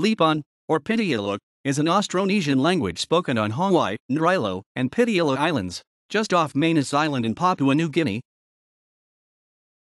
Lipan, or Pitialuk, is an Austronesian language spoken on Hawaii, Nrilo, and Pitiala Islands, just off Manus Island in Papua New Guinea,